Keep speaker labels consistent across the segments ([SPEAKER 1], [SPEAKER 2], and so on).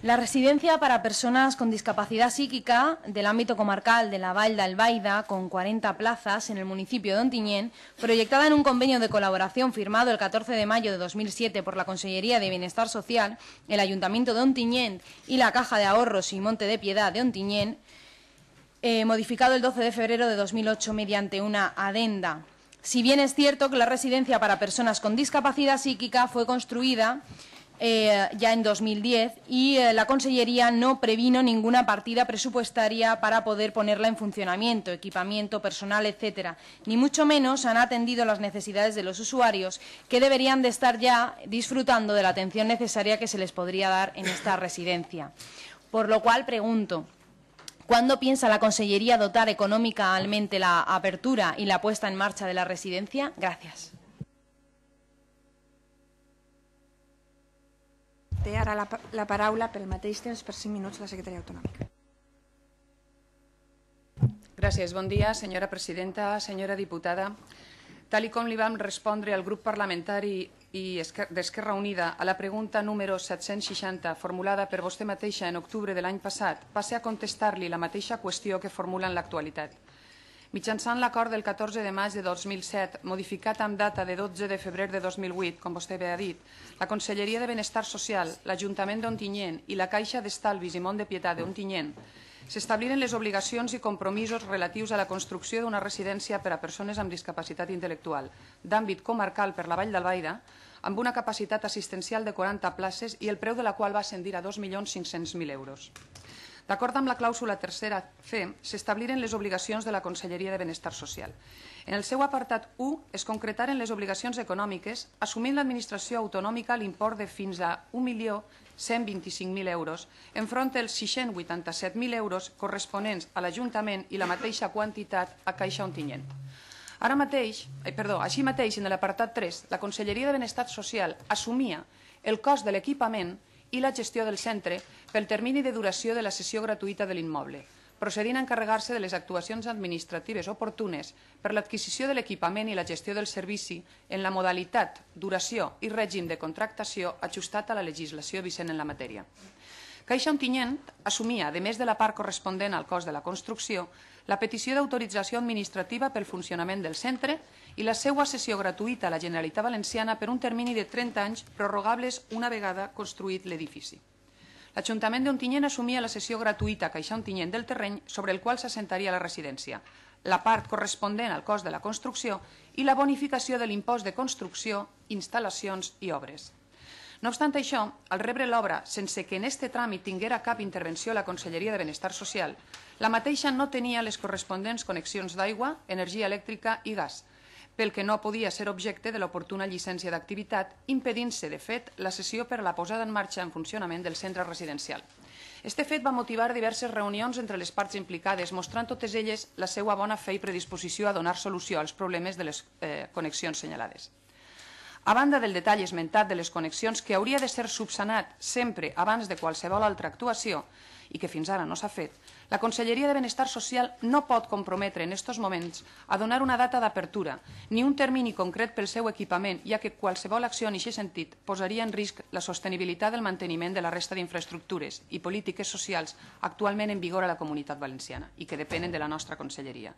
[SPEAKER 1] La residencia para personas con discapacidad psíquica del ámbito comarcal de la Valda Albaida, con 40 plazas en el municipio de Ontiñén, proyectada en un convenio de colaboración firmado el 14 de mayo de 2007 por la Consellería de Bienestar Social, el Ayuntamiento de Ontiñén y la Caja de Ahorros y Monte de Piedad de Ontiñén, eh, modificado el 12 de febrero de 2008 mediante una adenda. Si bien es cierto que la residencia para personas con discapacidad psíquica fue construida eh, ya en 2010 y eh, la Consellería no previno ninguna partida presupuestaria para poder ponerla en funcionamiento, equipamiento, personal, etcétera. Ni mucho menos han atendido las necesidades de los usuarios que deberían de estar ya disfrutando de la atención necesaria que se les podría dar en esta residencia. Por lo cual pregunto, ¿Cuándo piensa la Consellería dotar económicamente la apertura y la puesta en marcha de la residencia? Gracias.
[SPEAKER 2] té ara la, la paraula pel mateix temps per 5 minuts la secretària autonòmica. Gràcies. Bon dia, senyora presidenta, senyora diputada. Tal i com li vam respondre al grup parlamentari i d'Esquerra Unida a la pregunta número 760 formulada per vostè mateixa en octubre de l'any passat, passe a contestar-li la mateixa qüestió que formula en l'actualitat. Mitjançant l'acord del 14 de maig de 2007, modificat amb data de 12 de febrer de 2008, com vostè bé ha dit, la Conselleria de Benestar Social, l'Ajuntament d'Ontinyent i la Caixa d'Estalvis i Mont de Pietat d'Ontinyent s'establiren les obligacions i compromisos relatius a la construcció d'una residència per a persones amb discapacitat intel·lectual d'àmbit comarcal per la Vall d'Albaida, amb una capacitat assistencial de 40 places i el preu de la qual va ascendir a 2.500.000 euros. D'acord amb la clàusula tercera C, s'establiren les obligacions de la Conselleria de Benestar Social. En el seu apartat 1 es concretaren les obligacions econòmiques, assumint l'administració autonòmica l'import de fins a 1.125.000 euros, enfront dels 687.000 euros corresponents a l'Ajuntament i la mateixa quantitat a Caixa Ontinyent. Ara mateix, eh, perdó, així mateix, en l'apartat 3, la Conselleria de Benestar Social assumia el cost de l'equipament i la gestió del centre pel termini de duració de la sessió gratuïta de l'immoble, procedint a encarregar-se de les actuacions administratives oportunes per l'adquisició de l'equipament i la gestió del servici en la modalitat, duració i règim de contractació ajustat a la legislació vicent en la matèria. Caixa Ontinyent assumia, a més de la part correspondent al cost de la construcció, la petició d'autorització administrativa pel funcionament del centre i la seva sessió gratuïta a la Generalitat Valenciana per un termini de 30 anys prorrogables una vegada construït l'edifici l'Ajuntament d'Ontinyent assumia la sessió gratuïta a Caixa Ontinyent del terreny sobre el qual s'assentaria la residència, la part corresponent al cost de la construcció i la bonificació de l'impost de construcció, instal·lacions i obres. No obstant això, al rebre l'obra sense que en este tràmit tinguera cap intervenció la Conselleria de Benestar Social, la mateixa no tenia les correspondents connexions d'aigua, energia elèctrica i gas, pel que no podia ser objecte de l'oportuna llicència d'activitat, impedint-se, de fet, la sessió per a la posada en marxa en funcionament del centre residencial. Este fet va motivar diverses reunions entre les parts implicades, mostrant totes elles la seva bona fe i predisposició a donar solució als problemes de les eh, connexions senyalades. A banda del detall esmentat de les connexions que hauria de ser subsanat sempre abans de qualsevol altra actuació i que fins ara no s'ha fet, la Conselleria de Benestar Social no pot comprometre en estos moments a donar una data d'apertura ni un termini concret pel seu equipament, ja que qualsevol acció en aquest sentit posaria en risc la sostenibilitat del manteniment de la resta d'infraestructures i polítiques socials actualment en vigor a la Comunitat Valenciana i que depenen de la nostra Conselleria.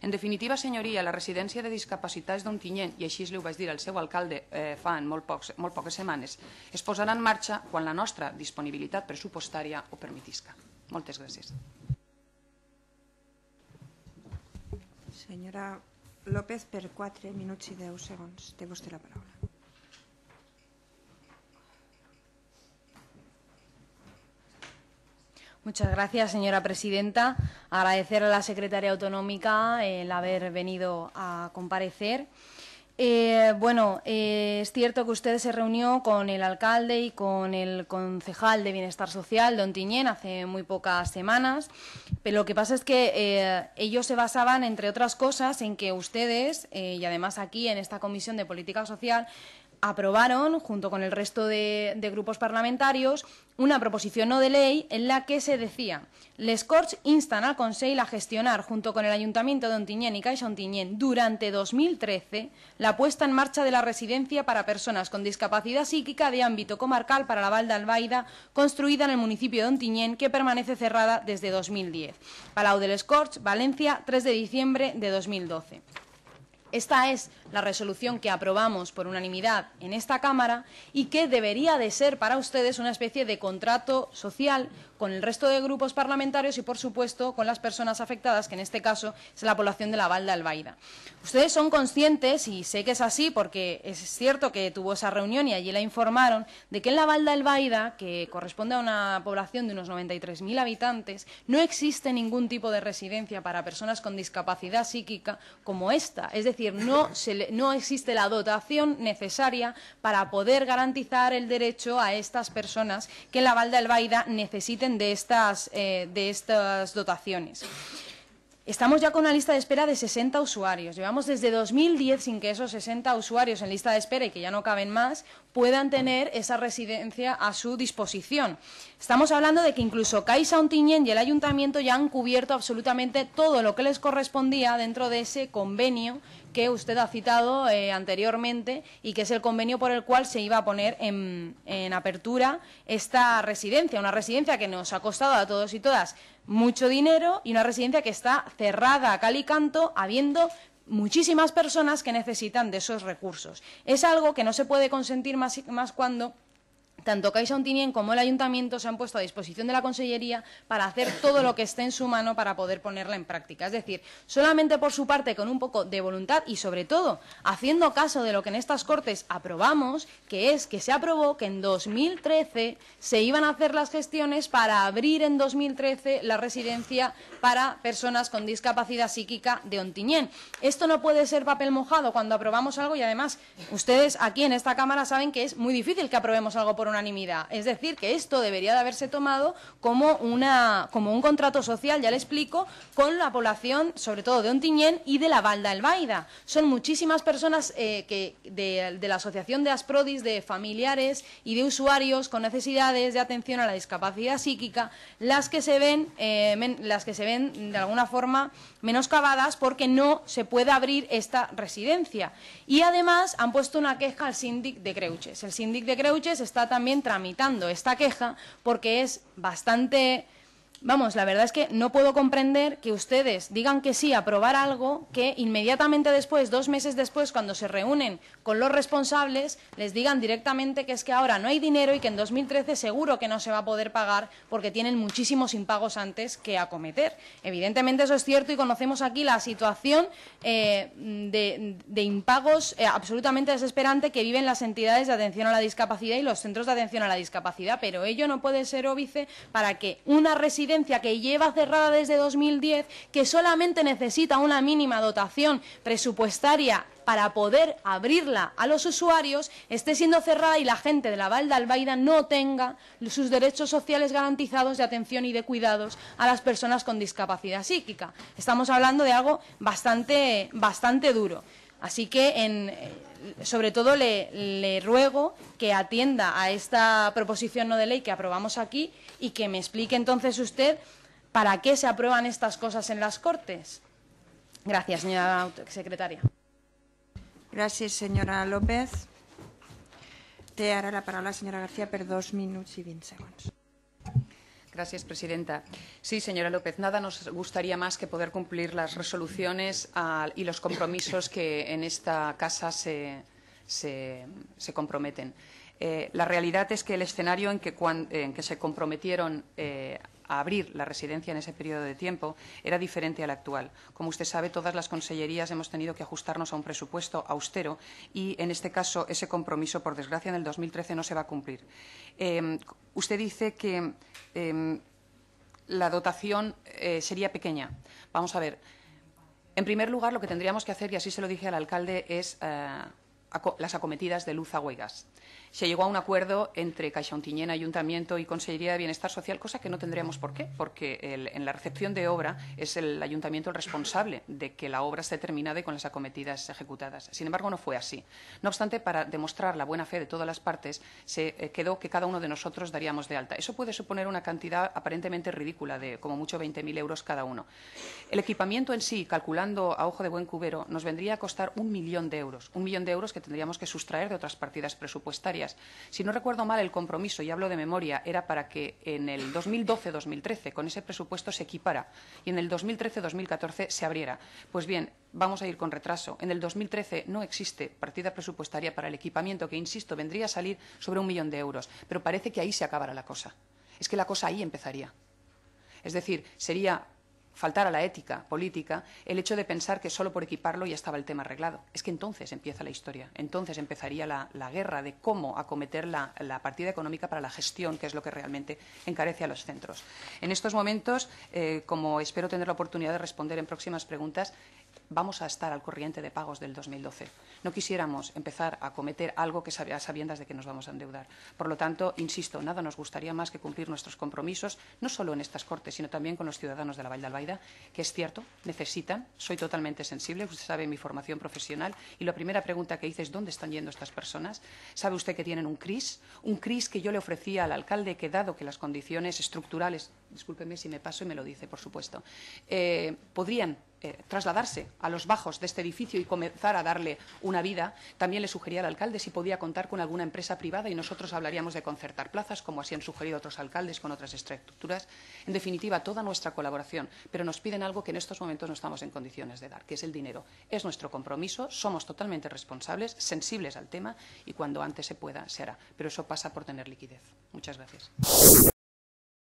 [SPEAKER 2] En definitiva, senyoria, la residència de discapacitats d'Ontinyent, i així li ho vaig dir al seu alcalde eh, fa molt, molt poques setmanes, es posarà en marxa quan la nostra disponibilitat pressupostària ho permetisca. Moltes gràcies. señora López, per cuatro minutos y 10 Te Tengo
[SPEAKER 1] usted la palabra. Muchas gracias, señora presidenta. Agradecer a la secretaria autonómica el haber venido a comparecer. Eh, bueno, eh, es cierto que usted se reunió con el alcalde y con el concejal de Bienestar Social, Don Tiñén, hace muy pocas semanas, pero lo que pasa es que eh, ellos se basaban, entre otras cosas, en que ustedes, y además aquí en esta Comisión de Política Social, aprobaron, junto con el resto de, grupos parlamentarios, una proposición no de ley en la que se decía les Corts instan al Consejo a gestionar, junto con el Ayuntamiento de Ontinyent y Caixa Ontiñén, durante 2013, la puesta en marcha de la residencia para personas con discapacidad psíquica de ámbito comarcal para la Val de Albaida, construida en el municipio de Ontinyent, que permanece cerrada desde 2010. Palau de les Corts, Valencia, 3 de diciembre de 2012. Esta es la resolución que aprobamos por unanimidad en esta Cámara y que debería de ser para ustedes una especie de contrato social con el resto de grupos parlamentarios y, por supuesto, con las personas afectadas, que en este caso es la población de la Valda Albaida. Ustedes son conscientes, y sé que es así porque es cierto que tuvo esa reunión y allí la informaron, de que en la Valda Albaida, que corresponde a una población de unos 93.000 habitantes, no existe ningún tipo de residencia para personas con discapacidad psíquica como esta. Es decir, no, existe la dotación necesaria para poder garantizar el derecho a estas personas que en la Valda necesiten de estas, eh, de estas dotaciones. Estamos ya con una lista de espera de 60 usuarios. Llevamos desde 2010 sin que esos 60 usuarios en lista de espera y que ya no caben más puedan tener esa residencia a su disposición. Estamos hablando de que incluso Caixa Ontiñén y el Ayuntamiento ya han cubierto absolutamente todo lo que les correspondía dentro de ese convenio que usted ha citado eh, anteriormente y que es el convenio por el cual se iba a poner en apertura esta residencia, una residencia que nos ha costado a todos y todas mucho dinero y una residencia que está cerrada a cal y canto, habiendo muchísimas personas que necesitan de esos recursos. Es algo que no se puede consentir más, más cuando tanto Caixa Untinien como el Ayuntamiento se han puesto a disposición de la Consellería para hacer todo lo que esté en su mano para poder ponerla en práctica. Es decir, solamente por su parte, con un poco de voluntad y, sobre todo, haciendo caso de lo que en estas Cortes aprobamos, que es que se aprobó que en 2013 se iban a hacer las gestiones para abrir en 2013 la residencia para personas con discapacidad psíquica de Ontiñén. Esto no puede ser papel mojado cuando aprobamos algo y, además, ustedes aquí en esta Cámara saben que es muy difícil que aprobemos algo por unanimidad. Es decir, que esto debería de haberse tomado como, una, como un contrato social, ya le explico, con la población, sobre todo de Ontiñén y de la Valda Elbaida. Son muchísimas personas eh, que de, la Asociación de Asprodis, de familiares y de usuarios con necesidades de atención a la discapacidad psíquica, las que se ven, eh, las que se ven de alguna forma menos cavadas porque no se puede abrir esta residencia. Y además han puesto una queja al síndic de Creuches. El síndic de Creuches está también también tramitando esta queja porque es bastante Vamos, la verdad es que no puedo comprender que ustedes digan que sí a aprobar algo que inmediatamente después, dos meses después, cuando se reúnen con los responsables, les digan directamente que es que ahora no hay dinero y que en 2013 seguro que no se va a poder pagar porque tienen muchísimos impagos antes que acometer. Evidentemente eso es cierto y conocemos aquí la situación eh, de, impagos eh, absolutamente desesperante que viven las entidades de atención a la discapacidad y los centros de atención a la discapacidad, pero ello no puede ser óbice para que una residencia que lleva cerrada desde 2010, que solamente necesita una mínima dotación presupuestaria para poder abrirla a los usuarios, esté siendo cerrada y la gente de la Val de Albaida no tenga sus derechos sociales garantizados de atención y de cuidados a las personas con discapacidad psíquica. Estamos hablando de algo bastante, bastante duro. Así que, eh, sobre todo, le ruego que atienda a esta proposición no de ley que aprobamos aquí y que me explique entonces usted para qué se aprueban estas cosas en las Cortes. Gracias, señora secretaria. Gracias, señora López. Te hará la palabra señora García por dos minutos y veinte segundos.
[SPEAKER 2] Gracias, presidenta. Sí, señora López, nada nos gustaría más que poder cumplir las resoluciones y los compromisos que en esta casa se comprometen. Eh, la realidad es que el escenario en que, que se comprometieron eh, a abrir la residencia en ese periodo de tiempo era diferente al actual. Como usted sabe, todas las consellerías hemos tenido que ajustarnos a un presupuesto austero y, en este caso, ese compromiso, por desgracia, en el 2013 no se va a cumplir. Em, usted dice que em, la dotación eh, sería pequeña. Vamos a ver. En primer lugar, lo que tendríamos que hacer, y así se lo dije al alcalde, es las acometidas de luz, a y Se llegó a un acuerdo entre Caixa Ayuntamiento y Consejería de Bienestar Social, cosa que no tendríamos por qué, porque en la recepción de obra es el Ayuntamiento el responsable de que la obra esté terminada y con las acometidas ejecutadas. Sin embargo, no fue así. No obstante, para demostrar la buena fe de todas las partes, se eh, quedó que cada uno de nosotros daríamos de alta. Eso puede suponer una cantidad aparentemente ridícula de como mucho 20.000 euros cada uno. El equipamiento en sí, calculando a ojo de buen cubero, nos vendría a costar un millón de euros. Un millón de euros que tendríamos que sustraer de otras partidas presupuestarias. Si no recuerdo mal, el compromiso, y hablo de memoria, era para que en el 2012-2013 con ese presupuesto se equipara y en el 2013-2014 se abriera. Pues bien, vamos a ir con retraso. En el 2013 no existe partida presupuestaria para el equipamiento, que, insisto, vendría a salir sobre un millón de euros. Pero parece que ahí se acabará la cosa. Es que la cosa ahí empezaría. Es decir, sería faltar a la ética política el hecho de pensar que solo por equiparlo ya estaba el tema arreglado. Es que entonces empieza la historia, entonces empezaría la, guerra de cómo acometer la, partida económica para la gestión, que es lo que realmente encarece a los centros. En estos momentos, eh, como espero tener la oportunidad de responder en próximas preguntas, vamos a estar al corriente de pagos del 2012. No quisiéramos empezar a cometer algo que a sabiendas de que nos vamos a endeudar. Por lo tanto, insisto, nada nos gustaría más que cumplir nuestros compromisos, no solo en estas Cortes, sino también con los ciudadanos de la Valle de Albaida, que es cierto, necesitan, soy totalmente sensible, usted sabe mi formación profesional, y la primera pregunta que hice es ¿dónde están yendo estas personas? ¿Sabe usted que tienen un CRIS? Un CRIS que yo le ofrecía al alcalde que dado que las condiciones estructurales, discúlpeme si me paso y me lo dice, por supuesto, eh, podrían eh, trasladarse a los bajos de este edificio y comenzar a darle una vida, también le sugería al alcalde si podía contar con alguna empresa privada y nosotros hablaríamos de concertar plazas, como así han sugerido otros alcaldes con otras estructuras. En definitiva, toda nuestra colaboración, pero nos piden algo que en estos momentos no estamos en condiciones de dar, que es el dinero. Es nuestro compromiso, somos totalmente responsables, sensibles al
[SPEAKER 1] tema y cuando antes se pueda se hará. Pero eso pasa por tener liquidez. Muchas gracias.